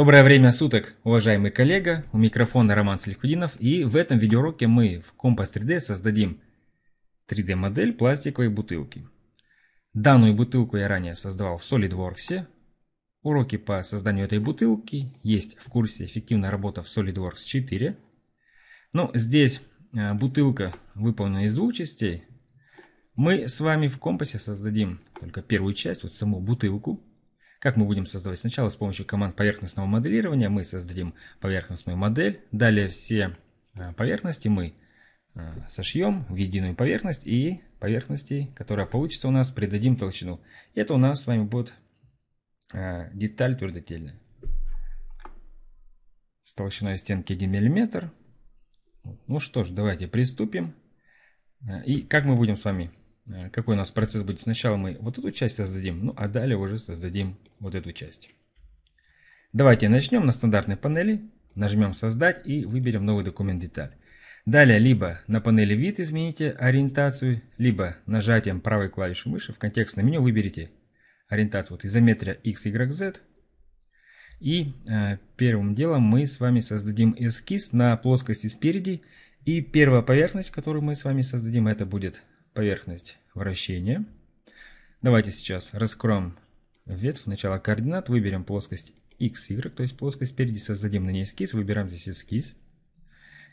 Доброе время суток, уважаемый коллега, у микрофона Роман Салихудинов и в этом видеоуроке мы в Compass 3D создадим 3D модель пластиковой бутылки. Данную бутылку я ранее создавал в SolidWorks. Уроки по созданию этой бутылки есть в курсе «Эффективная работа в SolidWorks 4». Но здесь а, бутылка выполнена из двух частей. Мы с вами в компасе создадим только первую часть, вот саму бутылку. Как мы будем создавать? Сначала с помощью команд поверхностного моделирования мы создадим поверхностную модель. Далее все э, поверхности мы э, сошьем в единую поверхность и поверхности, которая получится у нас, придадим толщину. это у нас с вами будет э, деталь твердотельная. С толщиной стенки 1 мм. Ну что ж, давайте приступим. И как мы будем с вами Э, какой у нас процесс будет. Сначала мы вот эту часть создадим, ну а далее уже создадим вот эту часть. Давайте начнем на стандартной панели, нажмем создать и выберем новый документ деталь. Далее либо на панели вид измените ориентацию, либо нажатием правой клавиши мыши в контекстном меню выберите ориентацию вот изометрия x, y, z. И э, первым делом мы с вами создадим эскиз на плоскости спереди. И первая поверхность, которую мы с вами создадим, это будет поверхность вращения. Давайте сейчас раскроем ветвь, начала координат, выберем плоскость x, y, то есть плоскость спереди, создадим на ней эскиз, выбираем здесь эскиз.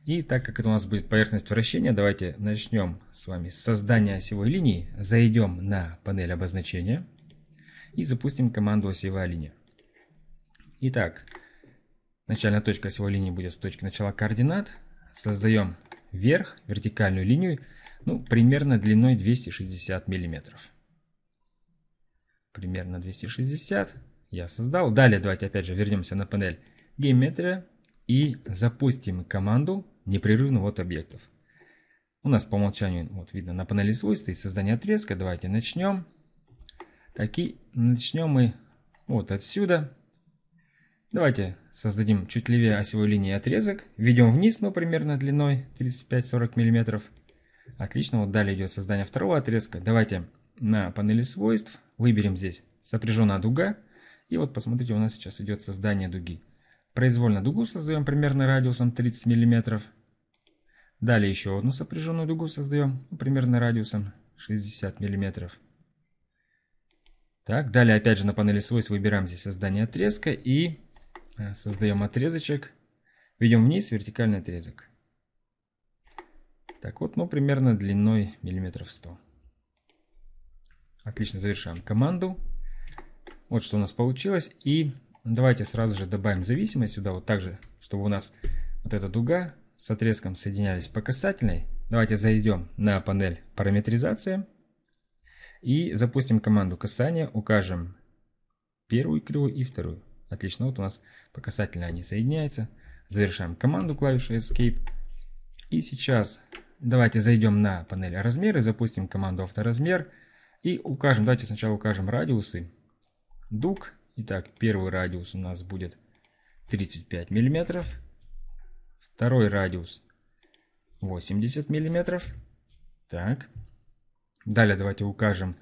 И так как это у нас будет поверхность вращения, давайте начнем с вами с создания осевой линии, зайдем на панель обозначения и запустим команду осевая линия. Итак, начальная точка осевой линии будет в точке начала координат, создаем верх вертикальную линию, ну, примерно длиной 260 миллиметров. Примерно 260 я создал. Далее давайте опять же вернемся на панель геометрия и запустим команду непрерывного от объектов. У нас по умолчанию, вот видно на панели свойства и создание отрезка. Давайте начнем. Так и начнем мы вот отсюда. Давайте создадим чуть левее осевой линии отрезок. Введем вниз, ну, примерно длиной 35-40 миллиметров. Отлично, вот далее идет создание второго отрезка. Давайте на панели свойств выберем здесь сопряженная дуга. И вот посмотрите, у нас сейчас идет создание дуги. Произвольно дугу создаем примерно радиусом 30 мм. Далее еще одну сопряженную дугу создаем примерно радиусом 60 мм. Так, далее опять же на панели свойств выбираем здесь создание отрезка и э, создаем отрезочек. Ведем вниз вертикальный отрезок. Так вот, ну, примерно длиной миллиметров 100. Отлично, завершаем команду. Вот что у нас получилось. И давайте сразу же добавим зависимость сюда, вот так же, чтобы у нас вот эта дуга с отрезком соединялись по касательной. Давайте зайдем на панель параметризация и запустим команду касания, укажем первую кривую и вторую. Отлично, вот у нас по касательной они соединяются. Завершаем команду клавишей Escape. И сейчас Давайте зайдем на панель размеры, запустим команду авторазмер и укажем, давайте сначала укажем радиусы. Дуг. Итак, первый радиус у нас будет 35 миллиметров. Второй радиус 80 миллиметров. Так. Далее давайте укажем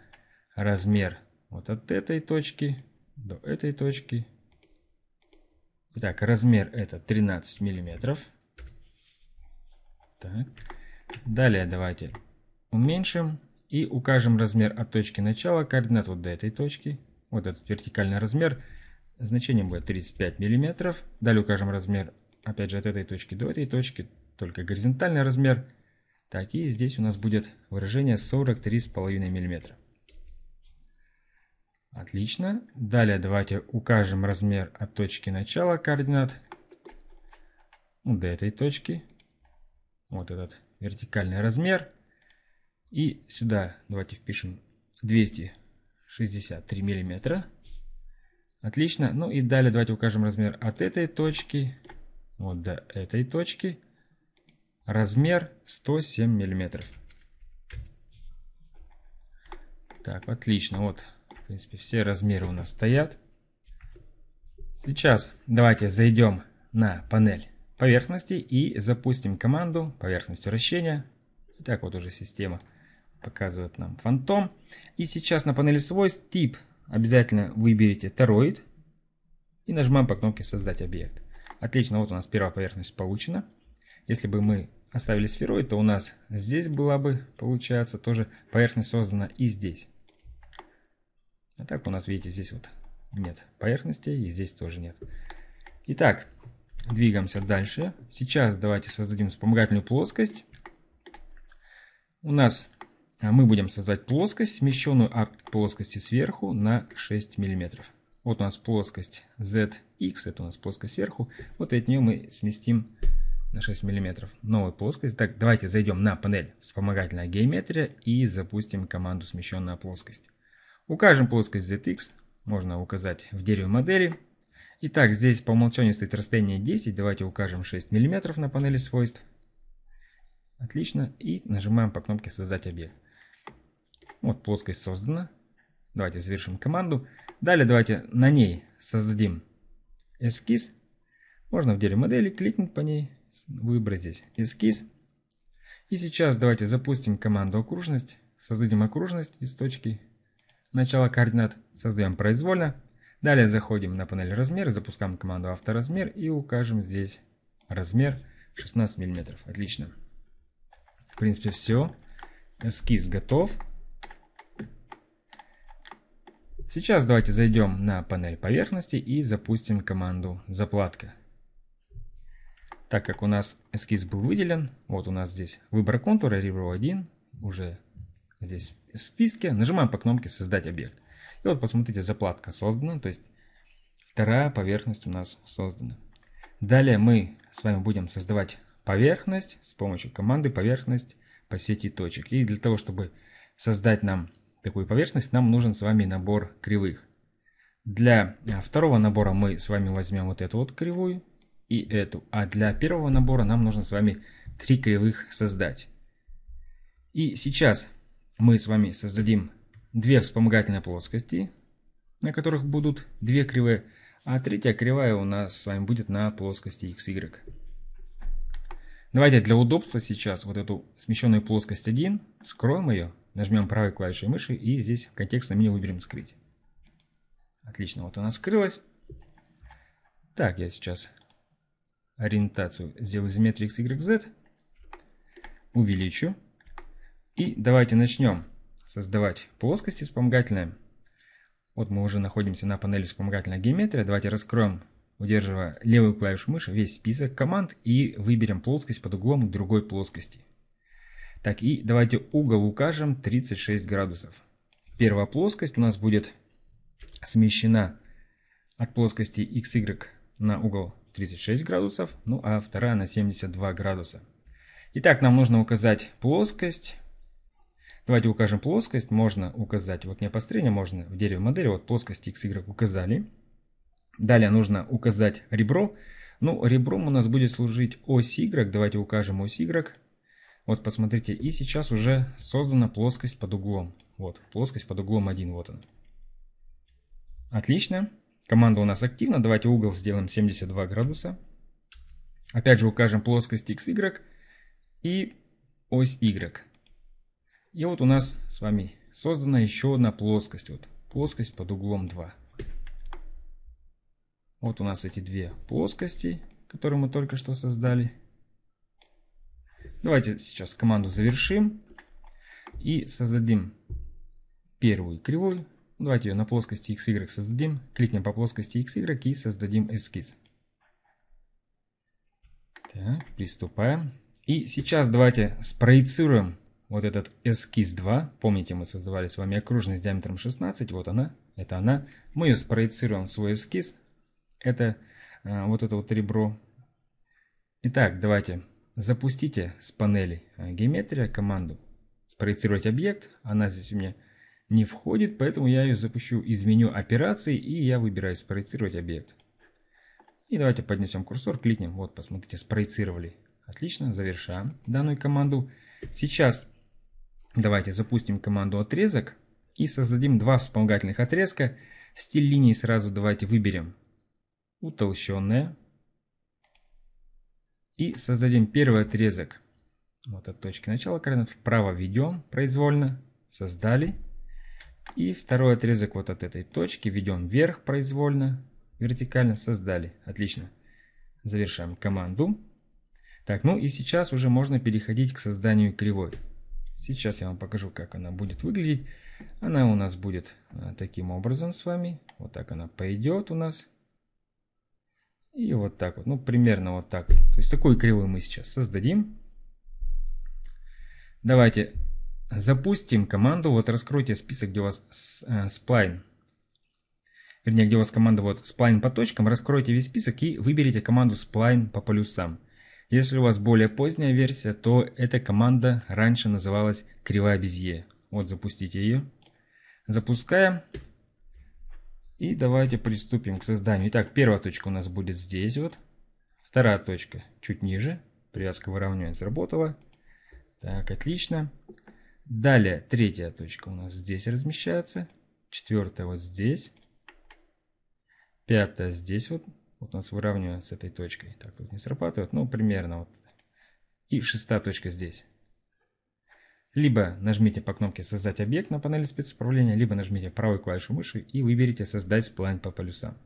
размер вот от этой точки до этой точки. Итак, размер это 13 миллиметров. Так. Далее давайте уменьшим и укажем размер от точки начала координат вот до этой точки. Вот этот вертикальный размер. Значение будет 35 мм. Далее укажем размер, опять же, от этой точки до этой точки, только горизонтальный размер. Так, и здесь у нас будет выражение 43,5 мм. Отлично. Далее давайте укажем размер от точки начала координат ну, до этой точки. Вот этот вертикальный размер. И сюда давайте впишем 263 миллиметра. Отлично. Ну и далее давайте укажем размер от этой точки вот до этой точки. Размер 107 миллиметров. Так, отлично. Вот, в принципе, все размеры у нас стоят. Сейчас давайте зайдем на панель поверхности и запустим команду поверхность вращения. И так вот уже система показывает нам фантом. И сейчас на панели свойств тип обязательно выберите тороид и нажимаем по кнопке создать объект. Отлично, вот у нас первая поверхность получена. Если бы мы оставили сфероид, то у нас здесь была бы, получается, тоже поверхность создана и здесь. А так у нас, видите, здесь вот нет поверхности и здесь тоже нет. Итак, Двигаемся дальше. Сейчас давайте создадим вспомогательную плоскость. У нас а, мы будем создать плоскость, смещенную от плоскости сверху на 6 мм. Вот у нас плоскость ZX, это у нас плоскость сверху. Вот от нее мы сместим на 6 мм новую плоскость. Так, давайте зайдем на панель «Вспомогательная геометрия» и запустим команду «Смещенная плоскость». Укажем плоскость ZX, можно указать в дереве модели. Итак, здесь по умолчанию стоит расстояние 10, давайте укажем 6 мм на панели свойств. Отлично, и нажимаем по кнопке «Создать объект». Вот плоскость создана. Давайте завершим команду. Далее давайте на ней создадим эскиз. Можно в деле модели кликнуть по ней, выбрать здесь эскиз. И сейчас давайте запустим команду окружность. Создадим окружность из точки начала координат. Создаем произвольно. Далее заходим на панель «Размер», запускаем команду «Авторазмер» и укажем здесь размер 16 мм. Отлично. В принципе, все. Эскиз готов. Сейчас давайте зайдем на панель поверхности и запустим команду «Заплатка». Так как у нас эскиз был выделен, вот у нас здесь выбор контура, ребро 1, уже здесь в списке. Нажимаем по кнопке «Создать объект». И вот посмотрите, заплатка создана, то есть вторая поверхность у нас создана. Далее мы с вами будем создавать поверхность с помощью команды поверхность по сети точек. И для того, чтобы создать нам такую поверхность, нам нужен с вами набор кривых. Для а, второго набора мы с вами возьмем вот эту вот кривую и эту. А для первого набора нам нужно с вами три кривых создать. И сейчас мы с вами создадим две вспомогательные плоскости, на которых будут две кривые, а третья кривая у нас с вами будет на плоскости XY. Давайте для удобства сейчас вот эту смещенную плоскость 1, скроем ее, нажмем правой клавишей мыши и здесь в контекстном меню выберем «Скрыть». Отлично, вот она скрылась. Так, я сейчас ориентацию сделаю изометрии XYZ, увеличу. И давайте начнем создавать плоскости вспомогательные. Вот мы уже находимся на панели вспомогательной геометрии. Давайте раскроем, удерживая левую клавишу мыши, весь список команд и выберем плоскость под углом к другой плоскости. Так, и давайте угол укажем 36 градусов. Первая плоскость у нас будет смещена от плоскости XY на угол 36 градусов, ну а вторая на 72 градуса. Итак, нам нужно указать плоскость Давайте укажем плоскость. Можно указать в окне построения, можно в дереве модели. Вот плоскость x, y указали. Далее нужно указать ребро. Ну, ребром у нас будет служить ось y. Давайте укажем ось y. Вот посмотрите, и сейчас уже создана плоскость под углом. Вот, плоскость под углом 1, вот она. Отлично. Команда у нас активна. Давайте угол сделаем 72 градуса. Опять же укажем плоскость x, y и ось y. И вот у нас с вами создана еще одна плоскость. Вот плоскость под углом 2. Вот у нас эти две плоскости, которые мы только что создали. Давайте сейчас команду завершим и создадим первую кривую. Давайте ее на плоскости XY создадим. Кликнем по плоскости XY и создадим эскиз. Так, приступаем. И сейчас давайте спроецируем вот этот эскиз 2, помните, мы создавали с вами окружность диаметром 16, вот она, это она. Мы ее спроецируем в свой эскиз, это э, вот это вот ребро. Итак, давайте запустите с панели э, геометрия команду спроецировать объект. Она здесь у меня не входит, поэтому я ее запущу из меню операции и я выбираю спроецировать объект. И давайте поднесем курсор, кликнем. Вот, посмотрите, спроецировали. Отлично, завершаем данную команду. Сейчас Давайте запустим команду отрезок и создадим два вспомогательных отрезка. Стиль линии сразу давайте выберем утолщенная. И создадим первый отрезок. Вот от точки начала координат вправо ведем произвольно. Создали. И второй отрезок вот от этой точки ведем вверх произвольно. Вертикально создали. Отлично. Завершаем команду. Так, ну и сейчас уже можно переходить к созданию кривой. Сейчас я вам покажу, как она будет выглядеть. Она у нас будет э, таким образом с вами. Вот так она пойдет у нас. И вот так вот. Ну, примерно вот так. То есть такую кривую мы сейчас создадим. Давайте запустим команду. Вот раскройте список, где у вас э, сплайн. Вернее, где у вас команда вот сплайн по точкам. Раскройте весь список и выберите команду сплайн по полюсам. Если у вас более поздняя версия, то эта команда раньше называлась кривая безе. Вот запустите ее. Запускаем. И давайте приступим к созданию. Итак, первая точка у нас будет здесь вот. Вторая точка чуть ниже. Привязка выравнивания сработала. Так, отлично. Далее третья точка у нас здесь размещается. Четвертая вот здесь. Пятая здесь вот вот у нас выравниваю с этой точкой. Так, тут не срабатывает, но ну, примерно вот. И шестая точка здесь. Либо нажмите по кнопке «Создать объект» на панели спецуправления, либо нажмите правой клавишу мыши и выберите «Создать сплайн по полюсам».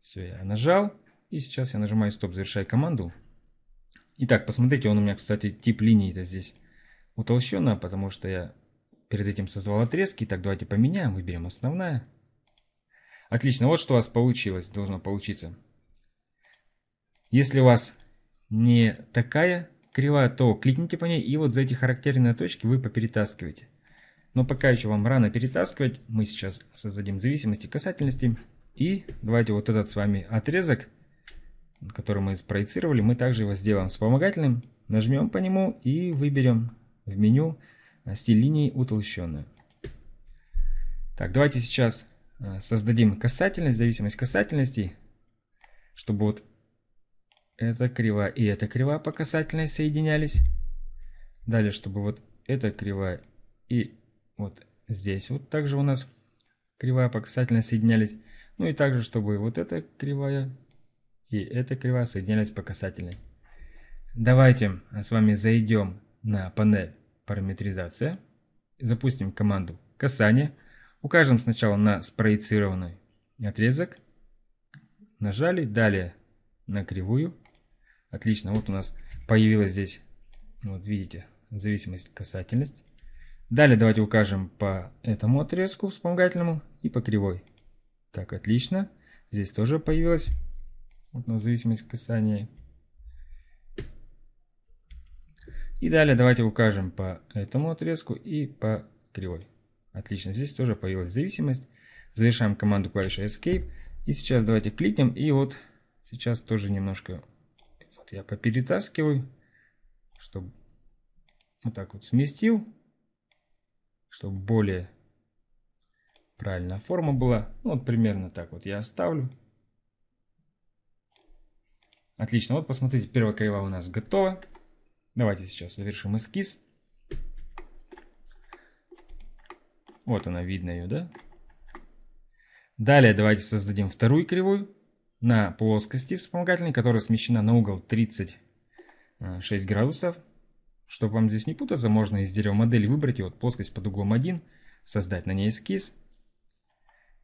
Все, я нажал. И сейчас я нажимаю «Стоп», завершай команду. Итак, посмотрите, он у меня, кстати, тип линии-то здесь утолщенная, потому что я перед этим создавал отрезки. Итак, давайте поменяем, выберем основная. Отлично, вот что у вас получилось, должно получиться. Если у вас не такая кривая, то кликните по ней, и вот за эти характерные точки вы поперетаскиваете. Но пока еще вам рано перетаскивать, мы сейчас создадим зависимости касательности. И давайте вот этот с вами отрезок, который мы спроецировали, мы также его сделаем вспомогательным. Нажмем по нему и выберем в меню стиль линии утолщенную. Так, давайте сейчас а, создадим касательность, зависимость касательностей, чтобы вот эта кривая и эта кривая по касательной соединялись. Далее, чтобы вот эта кривая и вот здесь вот также у нас кривая по касательной соединялись. Ну и также, чтобы вот эта кривая и эта кривая соединялись по касательной. Давайте а, с вами зайдем на панель параметризация. Запустим команду касание. Укажем сначала на спроецированный отрезок. Нажали, далее на кривую. Отлично, вот у нас появилась здесь, ну вот видите, зависимость касательность. Далее давайте укажем по этому отрезку вспомогательному и по кривой. Так, отлично. Здесь тоже появилась вот у нас зависимость касания. И далее давайте укажем по этому отрезку и по кривой. Отлично, здесь тоже появилась зависимость. Завершаем команду клавишей Escape. И сейчас давайте кликнем. И вот сейчас тоже немножко вот я поперетаскиваю, чтобы вот так вот сместил, чтобы более правильная форма была. Ну, вот примерно так вот я оставлю. Отлично, вот посмотрите, первая кривая у нас готова. Давайте сейчас завершим эскиз. Вот она, видно ее, да? Далее давайте создадим вторую кривую на плоскости вспомогательной, которая смещена на угол 36 градусов. Чтобы вам здесь не путаться, можно из дерева модели выбрать и вот плоскость под углом 1, создать на ней эскиз.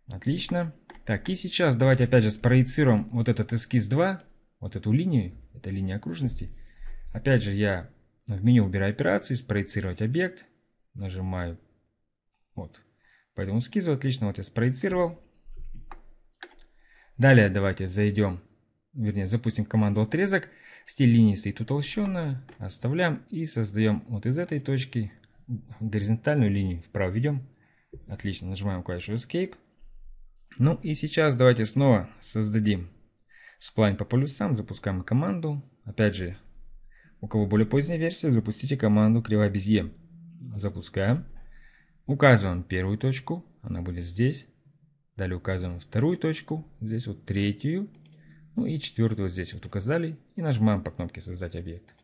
Отлично. Так, и сейчас давайте опять же спроецируем вот этот эскиз 2, вот эту линию, это линия окружности. Опять же я в меню выбираю операции, спроецировать объект, нажимаю вот. Поэтому эскизу отлично вот я спроецировал. Далее давайте зайдем, вернее запустим команду отрезок. Стиль линии стоит утолщенная. Оставляем и создаем вот из этой точки горизонтальную линию. Вправо ведем. Отлично, нажимаем клавишу Escape. Ну и сейчас давайте снова создадим сплайн по полюсам. Запускаем команду. Опять же, у кого более поздняя версия, запустите команду кривая безе. Запускаем. Указываем первую точку, она будет здесь. Далее указываем вторую точку, здесь вот третью. Ну и четвертую вот здесь вот указали. И нажимаем по кнопке «Создать объект».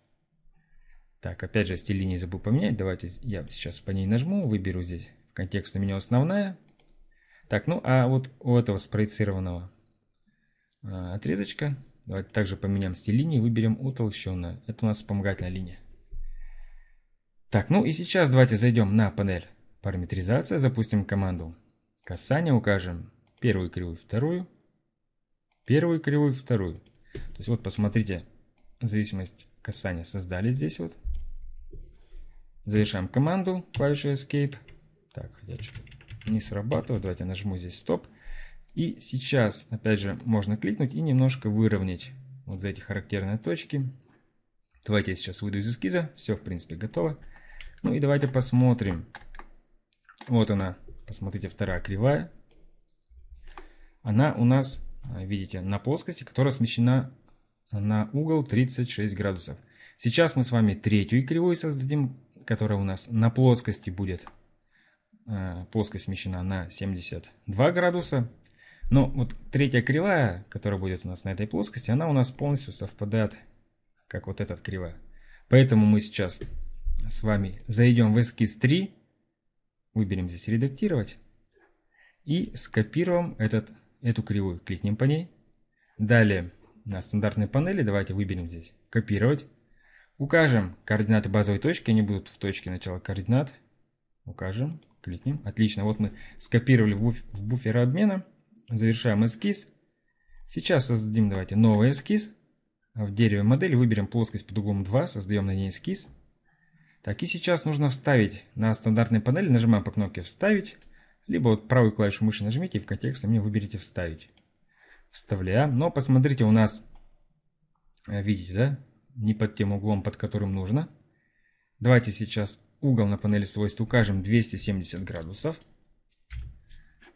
Так, опять же, стиль линии забыл поменять. Давайте я сейчас по ней нажму, выберу здесь контекстное меню «Основная». Так, ну а вот у этого спроецированного а, отрезочка Давайте также поменяем стиль линии, выберем утолщенную. Это у нас вспомогательная линия. Так, ну и сейчас давайте зайдем на панель Параметризация, запустим команду. Касание укажем. Первую кривую, вторую. Первую кривую, вторую. То есть вот посмотрите, зависимость касания создали здесь вот. Завершаем команду, клавишу Escape. Так, ходячий не срабатывает. Давайте нажму здесь стоп. И сейчас, опять же, можно кликнуть и немножко выровнять вот за эти характерные точки. Давайте я сейчас выйду из эскиза. Все, в принципе, готово. Ну и давайте посмотрим, вот она, посмотрите, вторая кривая. Она у нас, а, видите, на плоскости, которая смещена на угол 36 градусов. Сейчас мы с вами третью кривую создадим, которая у нас на плоскости будет. А, плоскость смещена на 72 градуса. Но вот третья кривая, которая будет у нас на этой плоскости, она у нас полностью совпадает, как вот эта кривая. Поэтому мы сейчас с вами зайдем в эскиз 3 Выберем здесь «Редактировать» и скопируем этот, эту кривую. Кликнем по ней. Далее на стандартной панели давайте выберем здесь «Копировать». Укажем координаты базовой точки, они будут в точке начала координат. Укажем, кликнем. Отлично, вот мы скопировали в буф в буфер обмена. Завершаем эскиз. Сейчас создадим, давайте, новый эскиз. В дереве модели выберем плоскость под углом 2, создаем на ней эскиз. Так, и сейчас нужно вставить на стандартной панели, нажимаем по кнопке «Вставить», либо вот правую клавишу мыши нажмите и в контексте мне выберите «Вставить». Вставляем, но посмотрите, у нас, э, видите, да, не под тем углом, под которым нужно. Давайте сейчас угол на панели свойств укажем 270 градусов.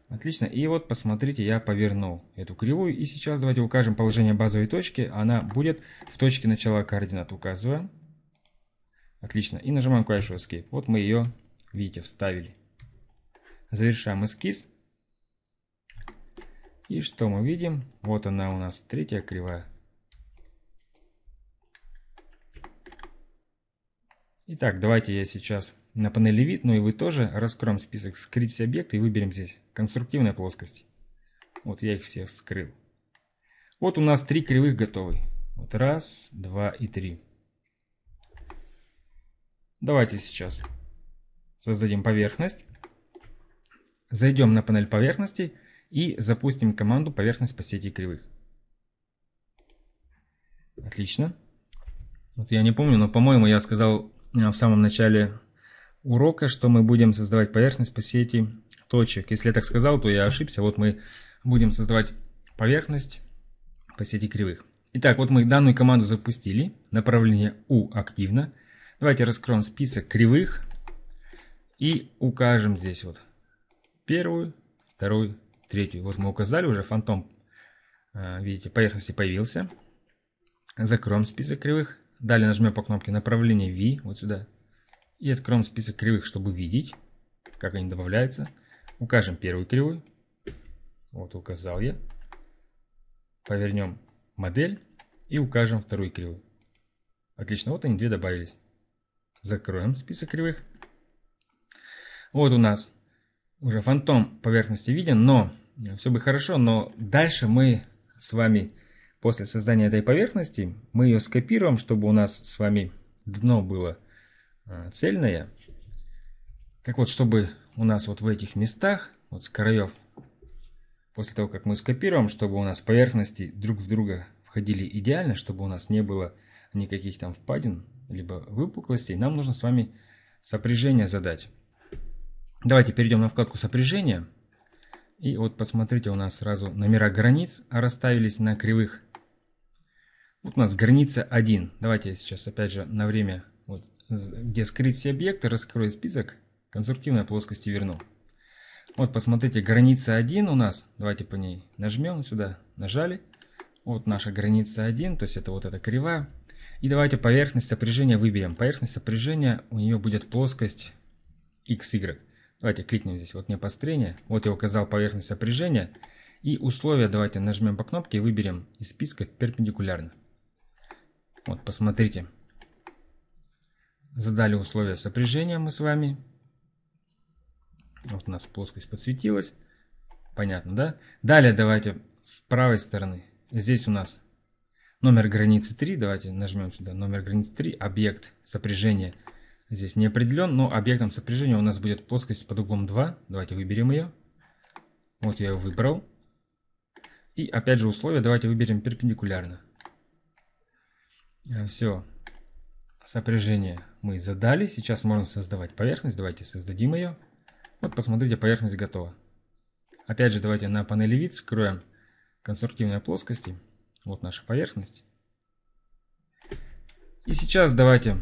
Отлично, и вот посмотрите, я повернул эту кривую, и сейчас давайте укажем положение базовой точки, она будет в точке начала координат, указываем. Отлично. И нажимаем клавишу Escape. Вот мы ее, видите, вставили. Завершаем эскиз. И что мы видим? Вот она у нас третья кривая. Итак, давайте я сейчас на панели вид, ну и вы тоже раскроем список скрыть объекты и выберем здесь конструктивная плоскость. Вот я их всех скрыл. Вот у нас три кривых готовы. Вот раз, два и три. Давайте сейчас создадим поверхность. Зайдем на панель поверхностей и запустим команду поверхность по сети кривых. Отлично. Вот я не помню, но по-моему я сказал э, в самом начале урока, что мы будем создавать поверхность по сети точек. Если я так сказал, то я ошибся. Вот мы будем создавать поверхность по сети кривых. Итак, вот мы данную команду запустили. Направление U активно. Давайте раскроем список кривых и укажем здесь вот первую, вторую, третью. Вот мы указали уже фантом, э, видите, поверхности появился. Закроем список кривых. Далее нажмем по кнопке направления V, вот сюда. И откроем список кривых, чтобы видеть, как они добавляются. Укажем первую кривую. Вот указал я. Повернем модель и укажем вторую кривую. Отлично, вот они две добавились. Закроем список кривых. Вот у нас уже фантом поверхности виден, но э, все бы хорошо, но дальше мы с вами после создания этой поверхности, мы ее скопируем, чтобы у нас с вами дно было э, цельное. Так вот, чтобы у нас вот в этих местах, вот с краев, после того, как мы скопируем, чтобы у нас поверхности друг в друга входили идеально, чтобы у нас не было никаких там впадин, либо выпуклостей, нам нужно с вами сопряжение задать. Давайте перейдем на вкладку сопряжения. И вот посмотрите, у нас сразу номера границ расставились на кривых. Вот у нас граница 1. Давайте я сейчас опять же на время, вот, где скрыть все объекты, раскрою список, конструктивной плоскости верну. Вот посмотрите, граница 1 у нас, давайте по ней нажмем сюда, нажали. Вот наша граница 1, то есть это вот эта кривая. И давайте поверхность сопряжения выберем. Поверхность сопряжения, у нее будет плоскость XY. Давайте кликнем здесь вот не построение. Вот я указал поверхность сопряжения. И условия давайте нажмем по кнопке и выберем из списка перпендикулярно. Вот, посмотрите. Задали условия сопряжения мы с вами. Вот у нас плоскость подсветилась. Понятно, да? Далее давайте с правой стороны. Здесь у нас Номер границы 3, давайте нажмем сюда, номер границы 3, объект сопряжения здесь не определен, но объектом сопряжения у нас будет плоскость под углом 2. Давайте выберем ее. Вот я ее выбрал. И опять же условие, давайте выберем перпендикулярно. А, Все, сопряжение мы задали, сейчас можно создавать поверхность, давайте создадим ее. Вот посмотрите, поверхность готова. Опять же, давайте на панели вид скроем конструктивные плоскости. Вот наша поверхность. И сейчас давайте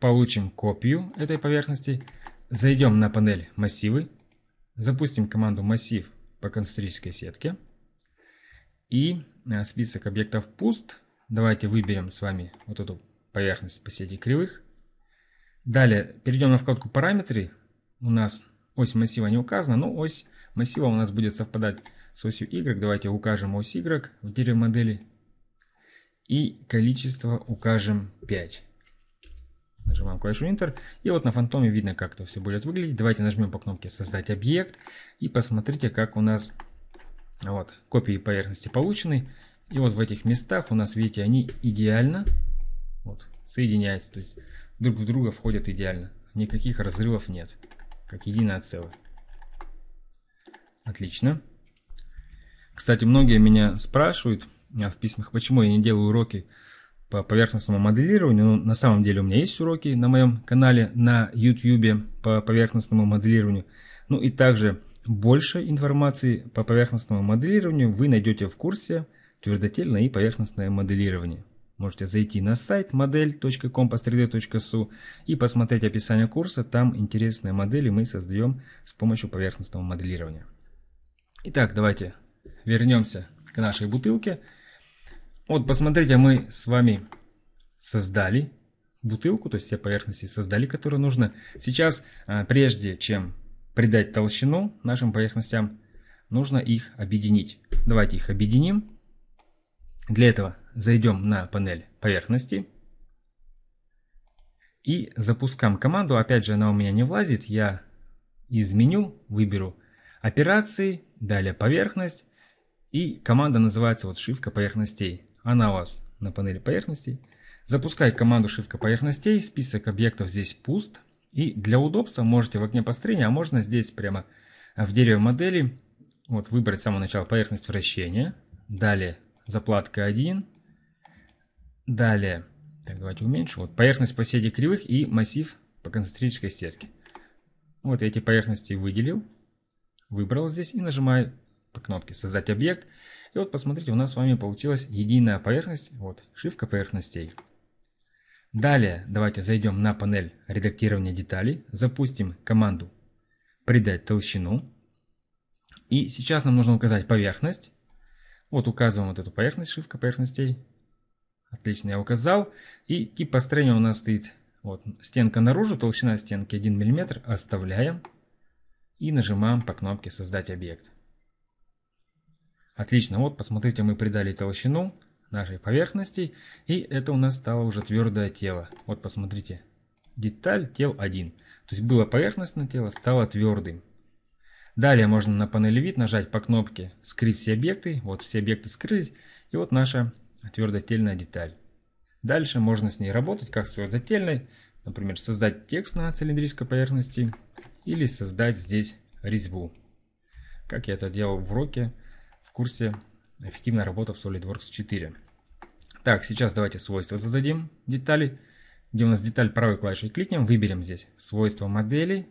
получим копию этой поверхности. Зайдем на панель массивы. Запустим команду массив по концентрической сетке. И э, список объектов пуст. Давайте выберем с вами вот эту поверхность по сети кривых. Далее перейдем на вкладку параметры. У нас ось массива не указана, но ось массива у нас будет совпадать с осью Y, давайте укажем ось Y в дереве модели. И количество укажем 5. Нажимаем клавишу Enter. И вот на фантоме видно, как это все будет выглядеть. Давайте нажмем по кнопке создать объект. И посмотрите, как у нас вот, копии поверхности получены. И вот в этих местах у нас, видите, они идеально вот, соединяются. То есть друг в друга входят идеально. Никаких разрывов нет. Как единое целое. Отлично. Кстати, многие меня спрашивают а, в письмах, почему я не делаю уроки по поверхностному моделированию. Ну, на самом деле у меня есть уроки на моем канале на YouTube по поверхностному моделированию. Ну и также больше информации по поверхностному моделированию вы найдете в курсе «Твердотельное и поверхностное моделирование». Можете зайти на сайт 3 модель.com и посмотреть описание курса. Там интересные модели мы создаем с помощью поверхностного моделирования. Итак, давайте вернемся к нашей бутылке. Вот, посмотрите, мы с вами создали бутылку, то есть все поверхности создали, которые нужно. Сейчас, а, прежде чем придать толщину нашим поверхностям, нужно их объединить. Давайте их объединим. Для этого зайдем на панель поверхности и запускаем команду. Опять же, она у меня не влазит. Я из меню выберу операции, далее поверхность, и команда называется вот шивка поверхностей. Она у вас на панели поверхностей. Запускай команду шивка поверхностей. Список объектов здесь пуст. И для удобства можете в окне построения, а можно здесь прямо в дереве модели вот выбрать с самого начала поверхность вращения. Далее заплатка 1. Далее, так давайте уменьшу. Вот поверхность по сети кривых и массив по концентрической сетке. Вот я эти поверхности выделил, выбрал здесь и нажимаю по кнопке «Создать объект». И вот посмотрите, у нас с вами получилась единая поверхность, вот, шивка поверхностей. Далее давайте зайдем на панель редактирования деталей, запустим команду «Придать толщину». И сейчас нам нужно указать поверхность. Вот указываем вот эту поверхность, шивка поверхностей. Отлично, я указал. И тип построения у нас стоит вот, стенка наружу, толщина стенки 1 мм. Оставляем и нажимаем по кнопке «Создать объект». Отлично, вот посмотрите, мы придали толщину нашей поверхности, и это у нас стало уже твердое тело. Вот посмотрите, деталь тел 1. То есть было поверхностное тело, стало твердым. Далее можно на панели вид нажать по кнопке «Скрыть все объекты». Вот все объекты скрылись. И вот наша твердотельная деталь. Дальше можно с ней работать, как с твердотельной. Например, создать текст на цилиндрической поверхности или создать здесь резьбу. Как я это делал в уроке курсе «Эффективная работа в SolidWorks 4». Так, сейчас давайте свойства зададим детали, где у нас деталь правой клавишей кликнем, выберем здесь свойства модели.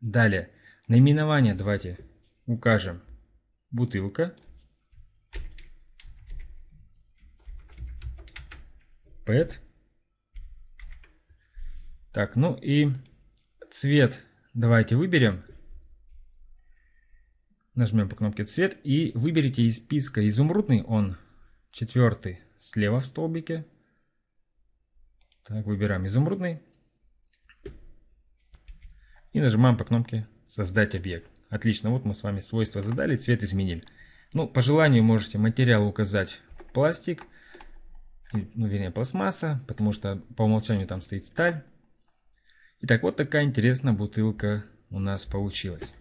Далее, наименование давайте укажем бутылка. PET. Так, ну и цвет давайте выберем Нажмем по кнопке цвет и выберите из списка изумрудный, он четвертый слева в столбике. Так, выбираем изумрудный. И нажимаем по кнопке создать объект. Отлично, вот мы с вами свойства задали, цвет изменили. Ну, по желанию можете материал указать пластик, ну, вернее пластмасса, потому что по умолчанию там стоит сталь. Итак, вот такая интересная бутылка у нас получилась.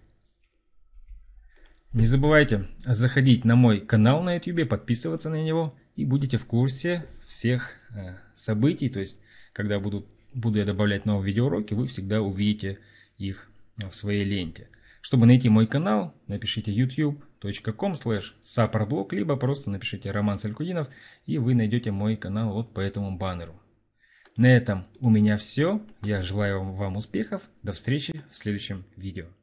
Не забывайте заходить на мой канал на YouTube, подписываться на него и будете в курсе всех э, событий. То есть, когда буду, буду я добавлять новые видеоуроки, вы всегда увидите их в своей ленте. Чтобы найти мой канал, напишите youtube.com slash либо просто напишите Роман Салькудинов, и вы найдете мой канал вот по этому баннеру. На этом у меня все. Я желаю вам успехов. До встречи в следующем видео.